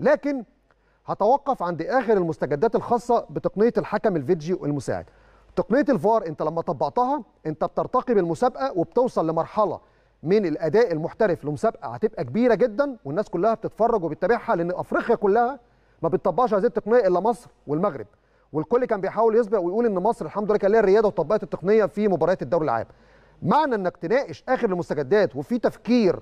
لكن هتوقف عند اخر المستجدات الخاصه بتقنيه الحكم الفيديو المساعد تقنيه الفار انت لما طبقتها انت بترتقي بالمسابقه وبتوصل لمرحله من الاداء المحترف لمسابقه هتبقى كبيره جدا والناس كلها بتتفرج وبتتابعها لان افريقيا كلها ما بتطبقش هذه التقنيه الا مصر والمغرب والكل كان بيحاول يسبق ويقول ان مصر الحمد لله كان ليها الرياده وطبقت التقنيه في مباريات الدوري العام معنى انك تناقش اخر المستجدات وفي تفكير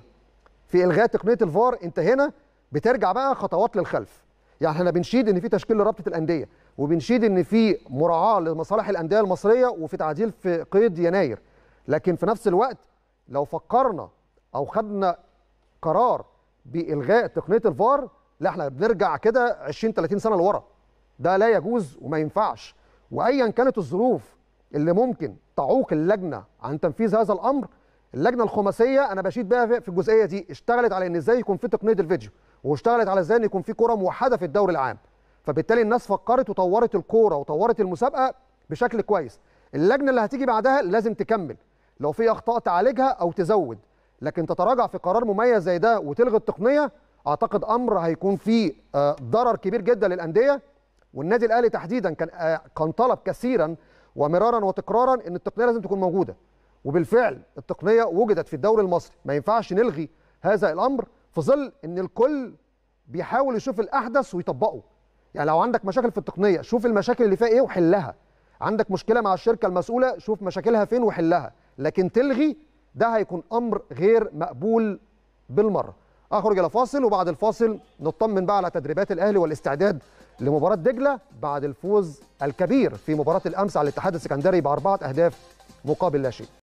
في الغاء تقنيه الفار انت هنا بترجع بقى خطوات للخلف يعني احنا بنشيد ان في تشكيل لرابطه الانديه وبنشيد ان في مراعاه لمصالح الانديه المصريه وفي تعديل في قيد يناير لكن في نفس الوقت لو فكرنا او خدنا قرار بالغاء تقنيه الفار لا احنا بنرجع كده 20 30 سنه لورا ده لا يجوز وما ينفعش وايا كانت الظروف اللي ممكن تعوق اللجنه عن تنفيذ هذا الامر اللجنه الخماسيه انا بشيد بيها في الجزئيه دي اشتغلت على ان ازاي يكون في تقنيه الفيديو واشتغلت على ازاي ان يكون في كره موحده في الدوري العام فبالتالي الناس فكرت وطورت الكوره وطورت المسابقه بشكل كويس اللجنه اللي هتيجي بعدها لازم تكمل لو في اخطاء تعالجها او تزود لكن تتراجع في قرار مميز زي ده وتلغي التقنيه اعتقد امر هيكون فيه آه، ضرر كبير جدا للانديه والنادي الاهلي تحديدا كان آه، كان طلب كثيرا ومرارا وتكرارا ان التقنيه لازم تكون موجوده وبالفعل التقنيه وجدت في الدوري المصري ما ينفعش نلغي هذا الامر في ظل ان الكل بيحاول يشوف الاحدث ويطبقه يعني لو عندك مشاكل في التقنيه شوف المشاكل اللي فيها ايه وحلها عندك مشكله مع الشركه المسؤوله شوف مشاكلها فين وحلها لكن تلغي ده هيكون امر غير مقبول بالمره اخرج الى فاصل وبعد الفاصل نطمن بقى على تدريبات الاهلي والاستعداد لمباراه دجله بعد الفوز الكبير في مباراه الامس على الاتحاد السكندري باربعه اهداف مقابل لا شيء